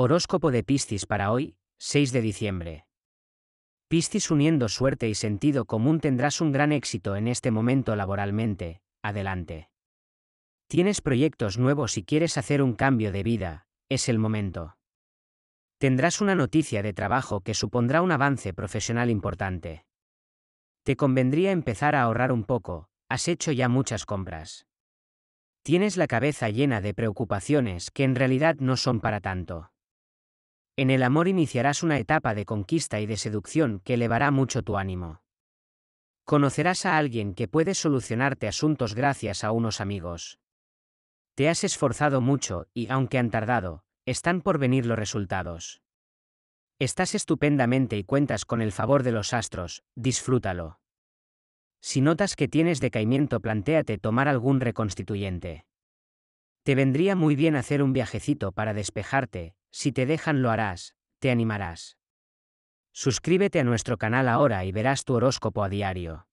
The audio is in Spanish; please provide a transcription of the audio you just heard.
Horóscopo de Piscis para hoy, 6 de diciembre. Piscis uniendo suerte y sentido común tendrás un gran éxito en este momento laboralmente, adelante. Tienes proyectos nuevos y quieres hacer un cambio de vida, es el momento. Tendrás una noticia de trabajo que supondrá un avance profesional importante. Te convendría empezar a ahorrar un poco, has hecho ya muchas compras. Tienes la cabeza llena de preocupaciones que en realidad no son para tanto. En el amor iniciarás una etapa de conquista y de seducción que elevará mucho tu ánimo. Conocerás a alguien que puede solucionarte asuntos gracias a unos amigos. Te has esforzado mucho y, aunque han tardado, están por venir los resultados. Estás estupendamente y cuentas con el favor de los astros, disfrútalo. Si notas que tienes decaimiento, plantéate tomar algún reconstituyente. Te vendría muy bien hacer un viajecito para despejarte si te dejan lo harás, te animarás. Suscríbete a nuestro canal ahora y verás tu horóscopo a diario.